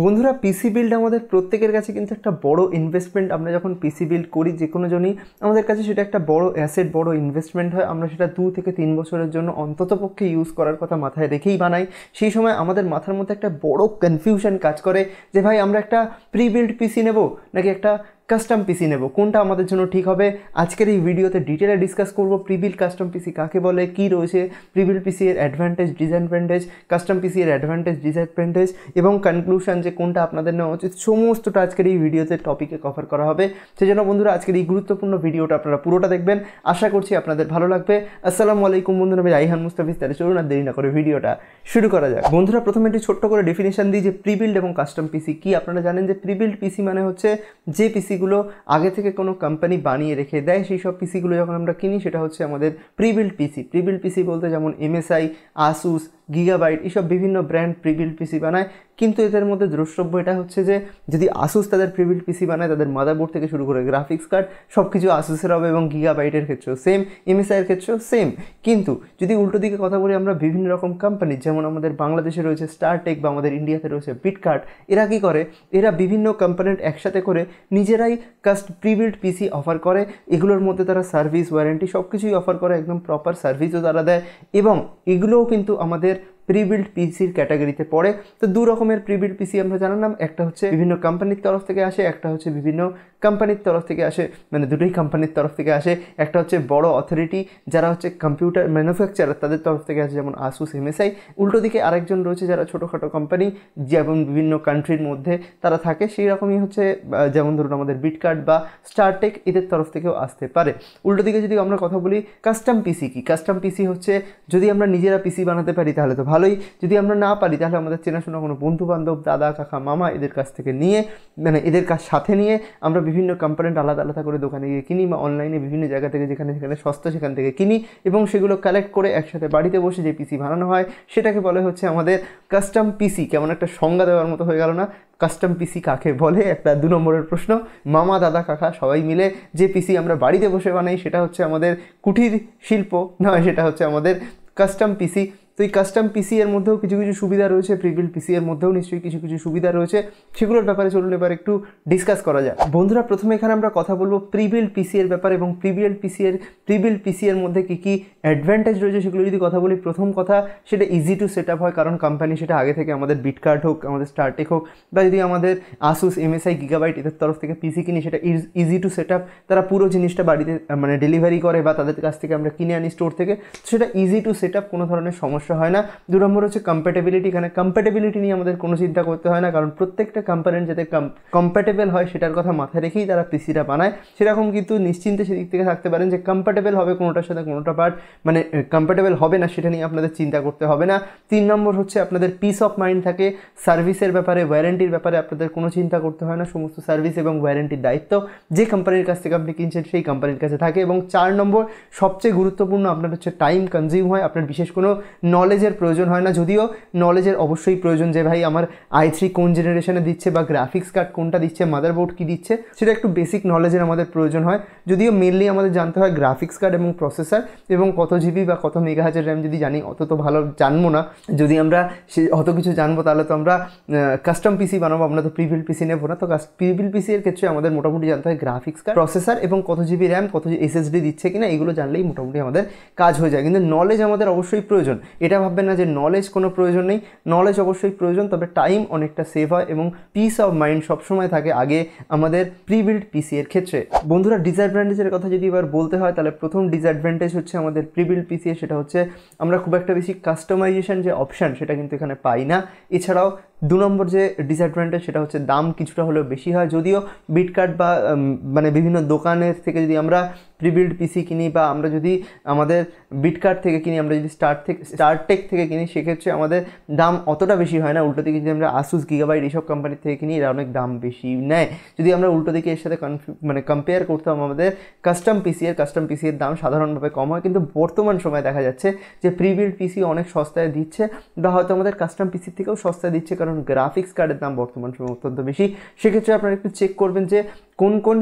বন্ধুরা PC build আমাদের প্রত্যেকের কাছে কিন্তু একটা বড় ইনভেস্টমেন্ট আমরা যখন পিসি বিল্ড করি যে কোনো জনই আমাদের কাছে সেটা একটা বড় অ্যাসেট বড় ইনভেস্টমেন্ট হয় আমরা সেটা দু থেকে তিন বছরের জন্য অন্ততপক্ষে ইউজ করার কথা মাথায় রেখেই বানাই সেই সময় আমাদের মাথার মধ্যে একটা বড় কনফিউশন কাজ করে যে ভাই আমরা একটা প্রি বিল্ড পিসি নেব নাকি একটা কাস্টম পিসি নেব কোনটা আমাদের জন্য ঠিক হবে আজকের এই ভিডিওতে ডিটেলে ডিসকাস করব প্রিবিল কাস্টম পিসি কাকে বলে কি রয়েছে প্রিবিল পিসি এর অ্যাডভান্টেজ ডিসঅ্যাডভান্টেজ কাস্টম পিসি এর অ্যাডভান্টেজ ডিসঅ্যাডভান্টেজ এবং কনক্লুশন যে কোনটা আপনাদের নেওয়া উচিত সমস্তটা আজকের এই ভিডিওতে টপিকে কভার করা হবে সেজন্য বন্ধুরা আজকের এই গুরুত্বপূর্ণ ভিডিওটা আপনারা পুরোটা দেখবেন আশা করছি আপনাদের ভালো লাগবে আসসালামু আলাইকুম বন্ধুরা আমি রাইহান মুস্তাফিজ তাহলে চলুন আর দেরি না করে ভিডিওটা শুরু করা যাক বন্ধুরা প্রথমে একটি ছোট্ট করে ডেফিনেশন দিই যে প্রিবিল্ড এবং কাস্টম পিসি কি আপনারা জানেন যে প্রিবিল্ড পিসি মানে হচ্ছে যে পিসি পিসিগুলো আগে থেকে কোনো কোম্পানি বানিয়ে রেখে দেয় সেই সব পিসিগুলো যখন আমরা কিনি সেটা হচ্ছে আমাদের প্রিবিল্ড পিসি প্রিবিল্ড পিসি বলতে যেমন এমএসআই আসুস গিগাবাইট এসব বিভিন্ন ব্র্যান্ড প্রিবিল পিসি বানায় কিন্তু এদের মধ্যে দ্রষ্টব্য এটা হচ্ছে যে যদি আসুস তাদের প্রিবিল পিসি বানায় তাদের মাদারবোর্ড থেকে শুরু করে গ্রাফিক্স কার্ড সব কিছু আসুসের হবে এবং গিগাবাইটের ক্ষেত্রেও সেম এমএসআইয়ের ক্ষেত্রেও সেম কিন্তু যদি উল্টো দিকে কথা বলি আমরা বিভিন্ন রকম কোম্পানি যেমন আমাদের বাংলাদেশে রয়েছে স্টারটেক বা আমাদের ইন্ডিয়াতে রয়েছে বিটকার্ট এরা কী করে এরা বিভিন্ন কোম্পানির একসাথে করে নিজেরাই কাস্ট প্রিবিল্ড পিসি অফার করে এগুলোর মধ্যে তারা সার্ভিস ওয়ারেন্টি সব কিছুই অফার করে একদম প্রপার সার্ভিসও তারা দেয় এবং এগুলোও কিন্তু আমাদের প্রিবিল্ড পিসির ক্যাটাগরিতে পড়ে তো দু রকমের প্রিবিল্ড পিসি আমরা জানলাম একটা হচ্ছে বিভিন্ন কোম্পানির তরফ থেকে আসে একটা হচ্ছে বিভিন্ন কোম্পানির তরফ থেকে আসে মানে দুটোই কোম্পানির তরফ থেকে আসে একটা হচ্ছে বড় অথরিটি যারা হচ্ছে কম্পিউটার ম্যানুফ্যাকচারার তাদের তরফ থেকে আসে যেমন আসুস এমএসআই উল্টো দিকে আরেকজন রয়েছে যারা ছোটোখাটো কোম্পানি যেমন বিভিন্ন কান্ট্রির মধ্যে তারা থাকে সেই রকমই হচ্ছে যেমন ধরুন আমাদের বিটকার্ড বা স্টারটেক এদের তরফ থেকেও আসতে পারে উল্টো দিকে যদি আমরা কথা বলি কাস্টম পিসি কি কাস্টম পিসি হচ্ছে যদি আমরা নিজেরা পিসি বানাতে পারি তাহলে তো ভালো ভালোই যদি আমরা না পারি তাহলে আমাদের চেনাশোনা কোনো বন্ধু বান্ধব দাদা কাকা মামা এদের কাছ থেকে নিয়ে মানে এদের কাছ সাথে নিয়ে আমরা বিভিন্ন কম্পোনেন্ট আলাদা আলাদা করে দোকানে গিয়ে কিনি বা অনলাইনে বিভিন্ন জায়গা থেকে যেখানে সেখানে সস্তা সেখান থেকে কিনি এবং সেগুলো কালেক্ট করে একসাথে বাড়িতে বসে যে পিসি বানানো হয় সেটাকে বলে হচ্ছে আমাদের কাস্টম পিসি কেমন একটা সংজ্ঞা দেওয়ার মতো হয়ে গেল না কাস্টম পিসি কাকে বলে একটা দু নম্বরের প্রশ্ন মামা দাদা কাকা সবাই মিলে যে পিসি আমরা বাড়িতে বসে বানাই সেটা হচ্ছে আমাদের কুটির শিল্প নয় সেটা হচ্ছে আমাদের কাস্টম পিসি তো এই কাস্টম পিসি এর মধ্যেও কিছু কিছু সুবিধা রয়েছে প্রিবিল্ড পিসি এর মধ্যেও নিশ্চয়ই কিছু কিছু সুবিধা রয়েছে সেগুলোর ব্যাপারে চলুন এবার একটু ডিসকাস করা যাক বন্ধুরা প্রথমে এখানে আমরা কথা বলবো প্রিবিল্ড পিসি এর ব্যাপারে এবং প্রিবিল্ড পিসি এর প্রিবিল্ড পিসি এর মধ্যে কী কী অ্যাডভান্টেজ রয়েছে সেগুলো যদি কথা বলি প্রথম কথা সেটা ইজি টু সেট আপ হয় কারণ কোম্পানি সেটা আগে থেকে আমাদের বিটকার্ট হোক আমাদের স্টার্টেক হোক বা যদি আমাদের আসুস এমএসআই গিগাবাইট এদের তরফ থেকে পিসি কিনি সেটা ইজি টু সেট আপ তারা পুরো জিনিসটা বাড়িতে মানে ডেলিভারি করে বা তাদের কাছ থেকে আমরা কিনে আনি স্টোর থেকে সেটা ইজি টু সেট আপ কোনো ধরনের সমস্যা সমস্যা হয় না দু নম্বর হচ্ছে কম্প্যাটেবিলিটি এখানে কম্প্যাটেবিলিটি নিয়ে আমাদের কোনো চিন্তা করতে হয় না কারণ প্রত্যেকটা কোম্পানির যাতে কম্প্যাটেবল হয় সেটার কথা মাথায় রেখেই তারা পিসিটা বানায় সেরকম কিন্তু নিশ্চিন্তে সেদিক থেকে থাকতে পারেন যে কম্প্যাটেবল হবে কোনোটার সাথে কোনোটা পার্ট মানে কম্প্যাটেবল হবে না সেটা নিয়ে আপনাদের চিন্তা করতে হবে না তিন নম্বর হচ্ছে আপনাদের পিস অফ মাইন্ড থাকে সার্ভিসের ব্যাপারে ওয়ারেন্টির ব্যাপারে আপনাদের কোনো চিন্তা করতে হয় না সমস্ত সার্ভিস এবং ওয়ারেন্টির দায়িত্ব যে কোম্পানির কাছ থেকে আপনি কিনছেন সেই কোম্পানির কাছে থাকে এবং চার নম্বর সবচেয়ে গুরুত্বপূর্ণ আপনার হচ্ছে টাইম কনজিউম হয় আপনার বিশেষ কোনো নলেজের প্রয়োজন হয় না যদিও নলেজের অবশ্যই প্রয়োজন যে ভাই আমার আই থ্রি কোন জেনারেশনে দিচ্ছে বা গ্রাফিক্স কার্ড কোনটা দিচ্ছে মাদারবোর্ড কী দিচ্ছে সেটা একটু বেসিক নলেজের আমাদের প্রয়োজন হয় যদিও মেনলি আমাদের জানতে হয় গ্রাফিক্স কার্ড এবং প্রসেসার এবং কত জিবি বা কত মেগাহাজের র্যাম যদি জানি অত তো ভালো জানবো না যদি আমরা সে অত কিছু জানবো তাহলে তো আমরা কাস্টম পিসি বানাবো আমরা তো প্রিভিল পিসি নেবো না তো প্রিভিল পিসি এর ক্ষেত্রে আমাদের মোটামুটি জানতে হয় গ্রাফিক্স কার্ড প্রসেসার এবং কত জিবি র্যাম কত এসএসডি দিচ্ছে কিনা এগুলো জানলেই মোটামুটি আমাদের কাজ হয়ে যায় কিন্তু নলেজ আমাদের অবশ্যই প্রয়োজন এটা ভাববেন না যে নলেজ কোনো প্রয়োজন নেই নলেজ অবশ্যই প্রয়োজন তবে টাইম অনেকটা সেভ হয় এবং পিস অফ মাইন্ড সবসময় থাকে আগে আমাদের প্রিবিল্ড পিসি এর ক্ষেত্রে বন্ধুরা ডিসঅ্যাডভান্টেজের কথা যদি এবার বলতে হয় তাহলে প্রথম ডিসঅ্যাডভান্টেজ হচ্ছে আমাদের প্রিবিল্ড বিল্ড পিসি সেটা হচ্ছে আমরা খুব একটা বেশি কাস্টমাইজেশন যে অপশান সেটা কিন্তু এখানে পাই না এছাড়াও দু নম্বর যে ডিসঅ্যাডভান্টেজ সেটা হচ্ছে দাম কিছুটা হলেও বেশি হয় যদিও বিটকার্ট বা মানে বিভিন্ন দোকানের থেকে যদি আমরা প্রিবিল্ড পিসি কিনি বা আমরা যদি আমাদের বিটকার্ট থেকে কিনি আমরা যদি স্টার থেকে স্টারটেক থেকে কিনি সেক্ষেত্রে আমাদের দাম অতটা বেশি হয় না উল্টো দিকে যদি আমরা আসুস গিগাবাইট এইসব কোম্পানির থেকে কিনি এরা অনেক দাম বেশি নেয় যদি আমরা উল্টো দিকে এর সাথে মানে কম্পেয়ার করতাম আমাদের কাস্টম পিসি এর কাস্টম পিসি এর দাম সাধারণভাবে কম হয় কিন্তু বর্তমান সময়ে দেখা যাচ্ছে যে প্রিবিল্ড পিসি অনেক সস্তায় দিচ্ছে বা হয়তো আমাদের কাস্টম পিসির থেকেও সস্তায় দিচ্ছে কারণ কারণ গ্রাফিক্স কার্ডের দাম বর্তমান সময় অত্যন্ত বেশি সেক্ষেত্রে আপনারা একটু চেক করবেন যে কোন কোন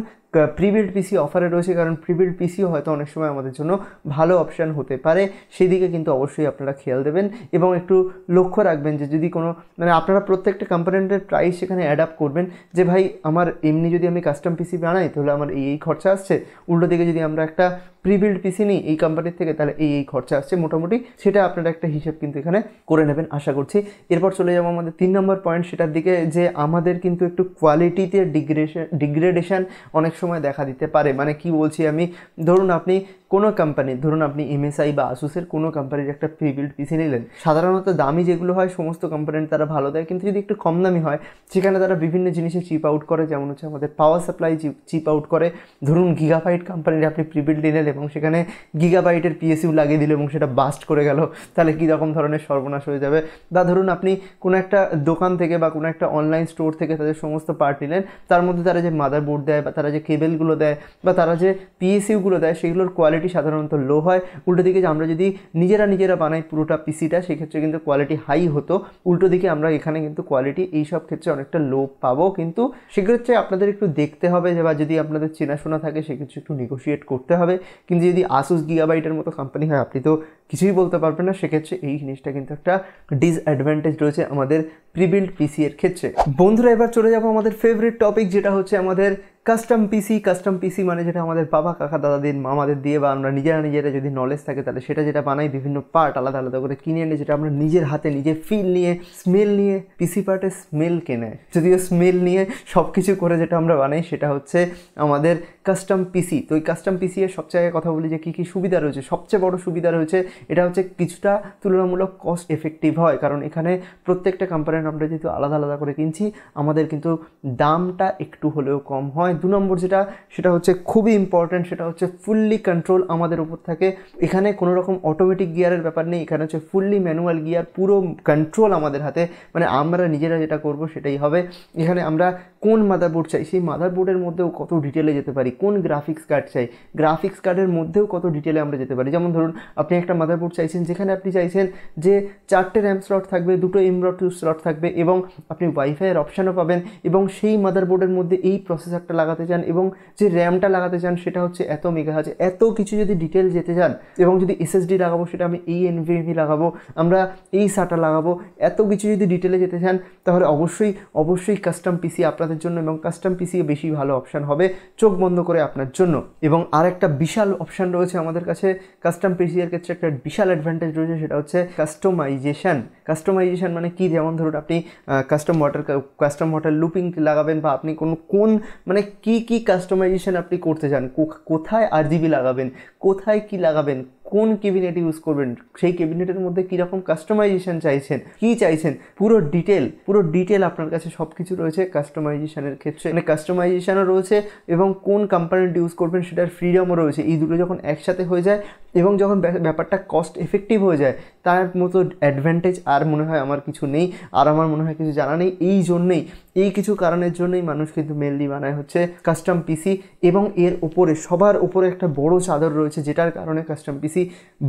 প্রিবিল্ড পিসি অফারে রয়েছে কারণ প্রিবিল্ড পিসিও হয়তো অনেক সময় আমাদের জন্য ভালো অপশান হতে পারে সেদিকে কিন্তু অবশ্যই আপনারা খেয়াল দেবেন এবং একটু লক্ষ্য রাখবেন যে যদি কোনো মানে আপনারা প্রত্যেকটা কম্পোনেন্টের প্রাইস সেখানে অ্যাডাপ্ট করবেন যে ভাই আমার এমনি যদি আমি কাস্টম পিসি বানাই তাহলে আমার এই এই খরচা আসছে উল্টো দিকে যদি আমরা একটা প্রিবিল্ড পিসি নিই এই কোম্পানির থেকে তাহলে এই এই খরচা আসছে মোটামুটি সেটা আপনারা একটা হিসেব কিন্তু এখানে করে নেবেন আশা করছি এরপর চলে যাবো আমাদের তিন নম্বর পয়েন্ট সেটার দিকে যে আমাদের কিন্তু একটু কোয়ালিটিতে ডিগ্রেশন ডিগ্রেডেশন অনেক সময় সময় দেখা দিতে পারে মানে কি বলছি আমি ধরুন আপনি কোনো কোম্পানি ধরুন আপনি এমএসআই বা আসুসের কোনো কোম্পানির একটা প্রিবিল্ড পিসি নিলেন সাধারণত দামি যেগুলো হয় সমস্ত কোম্পানির তারা ভালো দেয় কিন্তু যদি একটু কম দামি হয় সেখানে তারা বিভিন্ন জিনিসে চিপ আউট করে যেমন হচ্ছে আমাদের পাওয়ার সাপ্লাই চিপ আউট করে ধরুন গিগাবাইট কোম্পানির আপনি প্রিবিল্ড নিলেন এবং সেখানে গিগাবাইটের পিএসইউ লাগিয়ে দিল এবং সেটা বাস্ট করে গেল তাহলে কী রকম ধরনের সর্বনাশ হয়ে যাবে বা ধরুন আপনি কোনো একটা দোকান থেকে বা কোনো একটা অনলাইন স্টোর থেকে তাদের সমস্ত পার্ট নিলেন তার মধ্যে তারা যে মাদার বোর্ড দেয় বা তারা যে কে লেভেলগুলো দেয় বা তারা যে পিএসইউগুলো দেয় সেগুলোর কোয়ালিটি সাধারণত লো হয় উল্টো দিকে যে আমরা যদি নিজেরা নিজেরা বানাই পুরোটা পিসিটা সেক্ষেত্রে কিন্তু কোয়ালিটি হাই হতো উল্টো দিকে আমরা এখানে কিন্তু কোয়ালিটি এই সব ক্ষেত্রে অনেকটা লো পাবো কিন্তু সেক্ষেত্রে আপনাদের একটু দেখতে হবে যে বা যদি আপনাদের চেনাশোনা থাকে সেক্ষেত্রে একটু নেগোসিয়েট করতে হবে কিন্তু যদি আসুস গিগাবাইটের মতো কোম্পানি হয় আপনি তো কিছুই বলতে পারবেন না সেক্ষেত্রে এই জিনিসটা কিন্তু একটা ডিসঅ্যাডভান্টেজ রয়েছে আমাদের প্রিবিল্ড পিসি এর ক্ষেত্রে বন্ধুরা এবার চলে যাবো আমাদের ফেভারিট টপিক যেটা হচ্ছে আমাদের কাস্টম পিসি কাস্টম পিসি মানে যেটা আমাদের বাবা কাকা দাদাদের মামাদের দিয়ে বা আমরা নিজেরা নিজেরা যদি নলেজ থাকে তাহলে সেটা যেটা বানাই বিভিন্ন পার্ট আলাদা আলাদা করে কিনে এনে যেটা আমরা নিজের হাতে নিজে ফিল নিয়ে স্মেল নিয়ে পিসি পার্টে স্মেল কেনে যদিও স্মেল নিয়ে সব কিছু করে যেটা আমরা বানাই সেটা হচ্ছে আমাদের কাস্টম পিসি তো এই কাস্টম পিসি এর সবচেয়ে কথা বলি যে কী কী সুবিধা রয়েছে সবচেয়ে বড় সুবিধা রয়েছে এটা হচ্ছে কিছুটা তুলনামূলক কস্ট এফেক্টিভ হয় কারণ এখানে প্রত্যেকটা কোম্পানির আমরা যেহেতু আলাদা আলাদা করে কিনছি আমাদের কিন্তু দামটা একটু হলেও কম হয় দু নম্বর যেটা সেটা হচ্ছে খুবই ইম্পর্ট্যান্ট সেটা হচ্ছে ফুললি কন্ট্রোল আমাদের উপর থাকে এখানে কোনো রকম অটোমেটিক গিয়ারের ব্যাপার নেই এখানে হচ্ছে ফুললি ম্যানুয়াল গিয়ার পুরো কন্ট্রোল আমাদের হাতে মানে আমরা নিজেরা যেটা করব সেটাই হবে এখানে আমরা কোন মাদারবোর্ড চাই সেই মাদারবোর্ডের মধ্যেও কত ডিটেলে যেতে পারি কোন গ্রাফিক্স কার্ড চাই গ্রাফিক্স কার্ডের মধ্যেও কত ডিটেলে আমরা যেতে পারি যেমন ধরুন আপনি একটা মাদারবোর্ড চাইছেন যেখানে আপনি চাইছেন যে চারটে র্যাম স্লট থাকবে দুটো এমরট স্লট থাকবে এবং আপনি ওয়াইফাইয়ের অপশানও পাবেন এবং সেই মাদারবোর্ডের মধ্যে এই প্রসেসরটা লাগাতে চান এবং যে র্যামটা লাগাতে চান সেটা হচ্ছে এত আছে এত কিছু যদি ডিটেল যেতে চান এবং যদি এসএসডি লাগাবো সেটা আমি এই এনভিএমই লাগাবো আমরা এই সাটা লাগাবো এত কিছু যদি ডিটেলে যেতে চান তাহলে অবশ্যই অবশ্যই কাস্টম পিসি আপনাদের আপনাদের জন্য এবং কাস্টম পিসি বেশি ভালো অপশান হবে চোখ বন্ধ করে আপনার জন্য এবং আর একটা বিশাল অপশান রয়েছে আমাদের কাছে কাস্টম পিসিএর ক্ষেত্রে একটা বিশাল অ্যাডভান্টেজ রয়েছে সেটা হচ্ছে কাস্টমাইজেশান কাস্টমাইজেশান মানে কি যেমন ধরুন আপনি custom water custom water looping লাগাবেন বা আপনি কোন কোন মানে কি কি কাস্টমাইজেশান আপনি করতে চান কোথায় জিবি লাগাবেন কোথায় কি লাগাবেন কোন কেবিনেট ইউজ করবেন সেই কেবিনেটের মধ্যে কীরকম কাস্টমাইজেশান চাইছেন কি চাইছেন পুরো ডিটেল পুরো ডিটেল আপনার কাছে সব কিছু রয়েছে কাস্টমাইজেশানের ক্ষেত্রে মানে কাস্টমাইজেশানও রয়েছে এবং কোন কোম্পানিটি ইউজ করবেন সেটার ফ্রিডমও রয়েছে এই দুটো যখন একসাথে হয়ে যায় এবং যখন ব্যাপারটা কস্ট এফেক্টিভ হয়ে যায় তার মতো অ্যাডভান্টেজ আর মনে হয় আমার কিছু নেই আর আমার মনে হয় কিছু জানা নেই এই জন্যেই এই কিছু কারণের জন্যই মানুষ কিন্তু মেনলি বানায় হচ্ছে কাস্টম পিসি এবং এর ওপরে সবার উপরে একটা বড় চাদর রয়েছে যেটার কারণে কাস্টম পিসি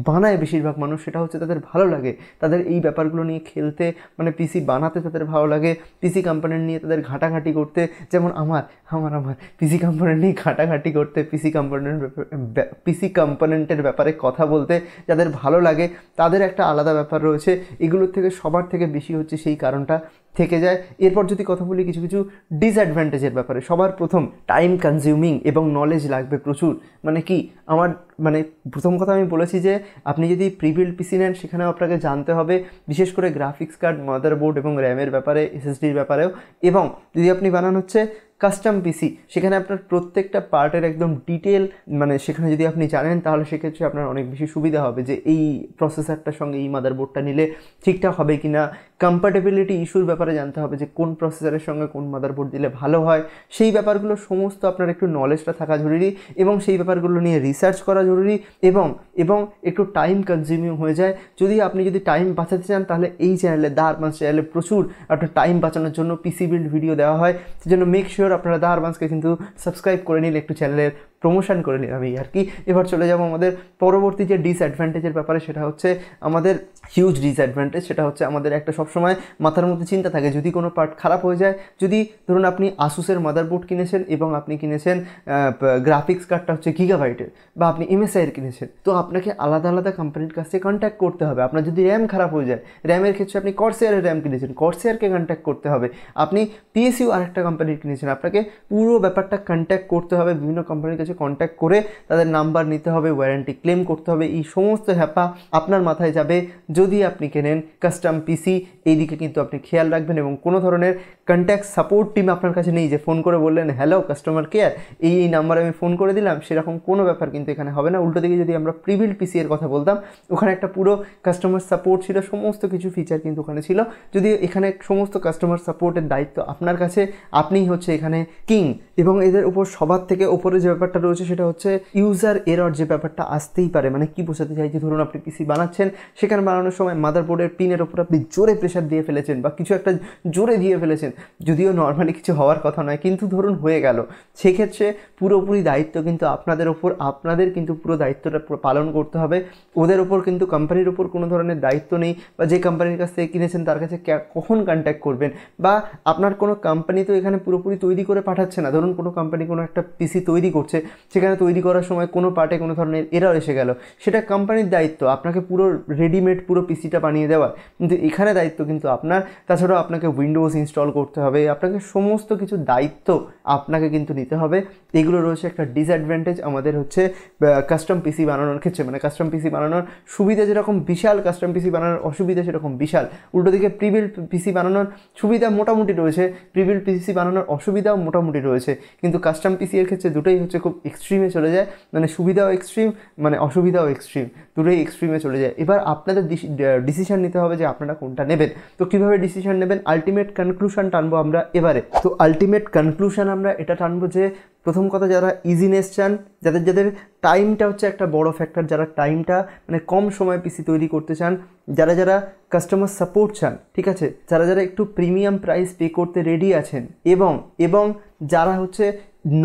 বানায় বেশিরভাগ মানুষ সেটা হচ্ছে তাদের ভালো লাগে তাদের এই ব্যাপারগুলো নিয়ে খেলতে মানে পিসি বানাতে তাদের ভালো লাগে পিসি কোম্পানির নিয়ে তাদের ঘাটাঘাটি করতে যেমন আমার আমার আমার পিসি কোম্পানির নিয়ে ঘাটাঘাটি করতে পিসি কম্পোনেন্ট পিসি কম্পোনেন্টের ব্যাপারে কথা বলতে যাদের ভালো লাগে তাদের একটা আলাদা ব্যাপার রয়েছে এগুলোর থেকে সবার থেকে বেশি হচ্ছে সেই কারণটা থেকে যায় এরপর যদি কথা বলি কিছু কিছু ডিসঅ্যাডভান্টেজের ব্যাপারে সবার প্রথম টাইম কনজিউমিং এবং নলেজ লাগবে প্রচুর মানে কি আমার মানে প্রথম কথা আমি বলেছি যে আপনি যদি প্রিবিল্ড পিসি নেন সেখানেও আপনাকে জানতে হবে বিশেষ করে গ্রাফিক্স কার্ড মাদারবোর্ড এবং র্যামের ব্যাপারে এসএসডির ব্যাপারেও এবং যদি আপনি বানান হচ্ছে কাস্টম পিসি সেখানে আপনার প্রত্যেকটা পার্টের একদম ডিটেল মানে সেখানে যদি আপনি জানেন তাহলে সেক্ষেত্রে আপনার অনেক বেশি সুবিধা হবে যে এই প্রসেসারটার সঙ্গে এই মাদারবোর্ডটা নিলে ঠিকঠাক হবে কি না কম্পার্টেবিলিটি ইস্যুর ব্যাপারে জানতে হবে যে কোন প্রসেসারের সঙ্গে কোন মাদারবোর্ড দিলে ভালো হয় সেই ব্যাপারগুলো সমস্ত আপনার একটু নলেজটা থাকা জরুরি এবং সেই ব্যাপারগুলো নিয়ে রিসার্চ করা জরুরি এবং এবং একটু টাইম কনজিউমিং হয়ে যায় যদি আপনি যদি টাইম বাঁচাতে চান তাহলে এই চ্যানেলে দা আরবান্স চ্যানেলে প্রচুর একটা টাইম বাঁচানোর জন্য পিসি বিল্ড ভিডিও দেওয়া হয় সেজন্য মেক শিওর আপনারা দা আরবান্সকে কিন্তু সাবস্ক্রাইব করে নিন একটু চ্যানেলের প্রমোশন করে নিলাম এই আর কি এবার চলে যাবো আমাদের পরবর্তী যে ডিসঅ্যাডভান্টেজের ব্যাপারে সেটা হচ্ছে আমাদের হিউজ ডিসঅ্যাডভান্টেজ সেটা হচ্ছে আমাদের একটা সবসময় মাথার মধ্যে চিন্তা থাকে যদি কোনো পার্ট খারাপ হয়ে যায় যদি ধরুন আপনি আসুসের মাদারবোর্ড কিনেছেন এবং আপনি কিনেছেন গ্রাফিক্স কার্ডটা হচ্ছে গিগাবাইটের বা আপনি এমএসআইয়ের কিনেছেন তো আপনাকে আলাদা আলাদা কোম্পানির কাছে কন্ট্যাক্ট করতে হবে আপনার যদি র্যাম খারাপ হয়ে যায় র্যামের ক্ষেত্রে আপনি কর্সেয়ারের র্যাম কিনেছেন কর্সেয়ারকে কন্ট্যাক্ট করতে হবে আপনি পিএসইউ আরেকটা কোম্পানির কিনেছেন আপনাকে পুরো ব্যাপারটা কন্ট্যাক্ট করতে হবে বিভিন্ন কোম্পানির কাছে রয়েছে কন্ট্যাক্ট করে তাদের নাম্বার নিতে হবে ওয়ারেন্টি ক্লেম করতে হবে এই সমস্ত হ্যাপা আপনার মাথায় যাবে যদি আপনি কেনেন কাস্টম পিসি এই দিকে কিন্তু আপনি খেয়াল রাখবেন এবং কোনো ধরনের কন্ট্যাক্ট সাপোর্ট টিম আপনার কাছে নেই যে ফোন করে বললেন হ্যালো কাস্টমার কেয়ার এই এই নাম্বারে আমি ফোন করে দিলাম সেরকম কোনো ব্যাপার কিন্তু এখানে হবে না উল্টো দিকে যদি আমরা প্রিভিল পিসি এর কথা বলতাম ওখানে একটা পুরো কাস্টমার সাপোর্ট ছিল সমস্ত কিছু ফিচার কিন্তু ওখানে ছিল যদি এখানে সমস্ত কাস্টমার সাপোর্টের দায়িত্ব আপনার কাছে আপনিই হচ্ছে এখানে কিং এবং এদের উপর সবার থেকে ওপরে যে ব্যাপারটা ব্যাপারটা রয়েছে সেটা হচ্ছে ইউজার এরর যে ব্যাপারটা আসতেই পারে মানে কি বোঝাতে চাইছি ধরুন আপনি পিসি বানাচ্ছেন সেখানে বানানোর সময় মাদারবোর্ডের পিনের ওপর আপনি জোরে প্রেশার দিয়ে ফেলেছেন বা কিছু একটা জোরে দিয়ে ফেলেছেন যদিও নর্মালি কিছু হওয়ার কথা নয় কিন্তু ধরুন হয়ে গেল সেক্ষেত্রে পুরোপুরি দায়িত্ব কিন্তু আপনাদের ওপর আপনাদের কিন্তু পুরো দায়িত্বটা পালন করতে হবে ওদের ওপর কিন্তু কোম্পানির ওপর কোনো ধরনের দায়িত্ব নেই বা যে কোম্পানির কাছ থেকে কিনেছেন তার কাছে কখন কন্ট্যাক্ট করবেন বা আপনার কোনো কোম্পানি তো এখানে পুরোপুরি তৈরি করে পাঠাচ্ছে না ধরুন কোনো কোম্পানি কোনো একটা পিসি তৈরি করছে সেখানে তৈরি করার সময় কোনো পার্টে কোনো ধরনের এরার এসে গেল সেটা কোম্পানির দায়িত্ব আপনাকে পুরো রেডিমেড পুরো পিসিটা বানিয়ে দেওয়ার কিন্তু এখানে দায়িত্ব কিন্তু আপনার তাছাড়াও আপনাকে উইন্ডোজ ইনস্টল করতে হবে আপনাকে সমস্ত কিছু দায়িত্ব আপনাকে কিন্তু নিতে হবে এগুলো রয়েছে একটা ডিসঅ্যাডভান্টেজ আমাদের হচ্ছে কাস্টম পিসি বানানোর ক্ষেত্রে মানে কাস্টম পিসি বানানোর সুবিধা যেরকম বিশাল কাস্টম পিসি বানানোর অসুবিধা সেরকম বিশাল উল্টো দিকে প্রিবিল পিসি বানানোর সুবিধা মোটামুটি রয়েছে প্রিবিল পিসি বানানোর অসুবিধাও মোটামুটি রয়েছে কিন্তু কাস্টম পিসি এর ক্ষেত্রে দুটোই হচ্ছে খুব এক্সট্রিমে চলে যায় মানে সুবিধাও এক্সট্রিম মানে অসুবিধাও এক্সট্রিম দুটোই এক্সট্রিমে চলে যায় এবার আপনাদের ডিসিশান নিতে হবে যে আপনারা কোনটা নেবেন তো কীভাবে ডিসিশান নেবেন আলটিমেট কনক্লুশন টানবো আমরা এবারে তো আলটিমেট কনক্লুশন আমরা এটা টানবো যে প্রথম কথা যারা ইজিনেস চান যাদের যাদের টাইমটা হচ্ছে একটা বড় ফ্যাক্টর যারা টাইমটা মানে কম সময় পিসি তৈরি করতে চান যারা যারা কাস্টমার সাপোর্ট চান ঠিক আছে যারা যারা একটু প্রিমিয়াম প্রাইস পে করতে রেডি আছেন এবং এবং যারা হচ্ছে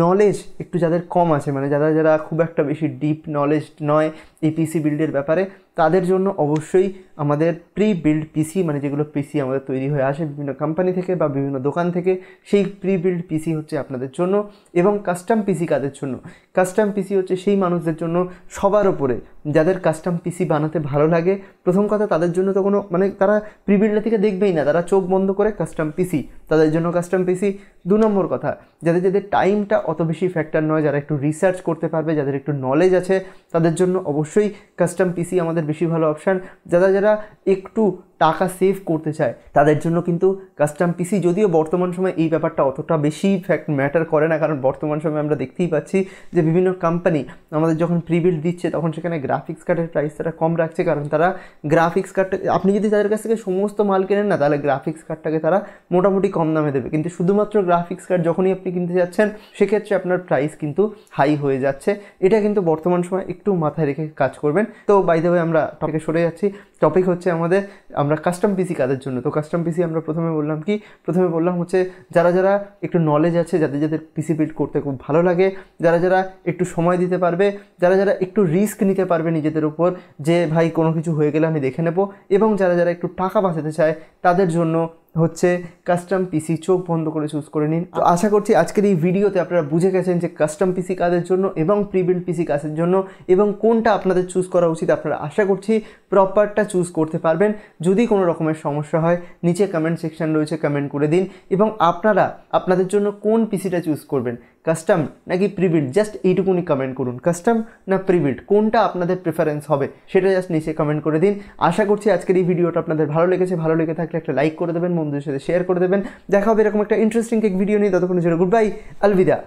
নলেজ একটু যাদের কম আছে মানে যারা যারা খুব একটা বেশি ডিপ নলেজ নয় এই পিসি বিল্ডের ব্যাপারে তাদের জন্য অবশ্যই আমাদের প্রি বিল্ড পিসি মানে যেগুলো পিসি আমাদের তৈরি হয়ে আসে বিভিন্ন কোম্পানি থেকে বা বিভিন্ন দোকান থেকে সেই প্রি বিল্ড পিসি হচ্ছে আপনাদের জন্য এবং কাস্টম পিসি কাদের জন্য কাস্টম পিসি হচ্ছে সেই মানুষদের জন্য সবার ওপরে যাদের কাস্টম পিসি বানাতে ভালো লাগে প্রথম কথা তাদের জন্য তো কোনো মানে তারা প্রি বিল্ডের থেকে দেখবেই না তারা চোখ বন্ধ করে কাস্টম পিসি তাদের জন্য কাস্টম পিসি দু নম্বর কথা যাদের যাদের টাইমটা অত বেশি ফ্যাক্টর নয় যারা একটু রিসার্চ করতে পারবে যাদের একটু নলেজ আছে তাদের জন্য অবশ্যই অবশ্যই কাস্টম পিসি আমাদের বেশি ভালো অপশান যারা যারা একটু টাকা সেভ করতে চায় তাদের জন্য কিন্তু কাস্টম পিসি যদিও বর্তমান সময় এই ব্যাপারটা অতটা বেশি ফ্যাক্ট ম্যাটার করে না কারণ বর্তমান সময় আমরা দেখতেই পাচ্ছি যে বিভিন্ন কোম্পানি আমাদের যখন প্রিবিল্ড দিচ্ছে তখন সেখানে গ্রাফিক্স কার্ডের প্রাইস তারা কম রাখছে কারণ তারা গ্রাফিক্স কার্ডটা আপনি যদি তাদের কাছ থেকে সমস্ত মাল কেনেন না তাহলে গ্রাফিক্স কার্ডটাকে তারা মোটামুটি কম দামে দেবে কিন্তু শুধুমাত্র গ্রাফিক্স কার্ড যখনই আপনি কিনতে যাচ্ছেন সেক্ষেত্রে আপনার প্রাইস কিন্তু হাই হয়ে যাচ্ছে এটা কিন্তু বর্তমান সময় একটু মাথায় রেখে কাজ করবেন তো বাইদে আমরা টপিকে সরে যাচ্ছি টপিক হচ্ছে আমাদের আমরা আমরা কাস্টম পিসি কাদের জন্য তো কাস্টম পিসি আমরা প্রথমে বললাম কি প্রথমে বললাম হচ্ছে যারা যারা একটু নলেজ আছে যাদের যাদের পিসি বিল্ড করতে খুব ভালো লাগে যারা যারা একটু সময় দিতে পারবে যারা যারা একটু রিস্ক নিতে পারবে নিজেদের উপর যে ভাই কোনো কিছু হয়ে গেলে আমি দেখে নেবো এবং যারা যারা একটু টাকা বাঁচাতে চায় তাদের জন্য হচ্ছে কাস্টম পিসি চোখ বন্ধ করে চুজ করে নিন তো আশা করছি আজকের এই ভিডিওতে আপনারা বুঝে গেছেন যে কাস্টম পিসি কাজের জন্য এবং প্রিবিল্ড পিসি কাজের জন্য এবং কোনটা আপনাদের চুজ করা উচিত আপনারা আশা করছি প্রপারটা চুজ করতে পারবেন যদি কোনো রকমের সমস্যা হয় নিচে কমেন্ট সেকশন রয়েছে কমেন্ট করে দিন এবং আপনারা আপনাদের জন্য কোন পিসিটা চুজ করবেন কাস্টম নাকি প্রিবিল্ড জাস্ট এইটুকুনি কমেন্ট করুন কাস্টম না প্রিবিল্ড কোনটা আপনাদের প্রেফারেন্স হবে সেটা জাস্ট নিচে কমেন্ট করে দিন আশা করছি আজকের এই ভিডিওটা আপনাদের ভালো লেগেছে ভালো লেগে থাকলে একটা লাইক করে দেবেন বন্ধুদের সাথে শেয়ার করে দেবেন দেখা হবে এরকম একটা ইন্টারেস্টিং এক ভিডিও নিয়ে ততক্ষণ জন্য গুড বাই আলবিদা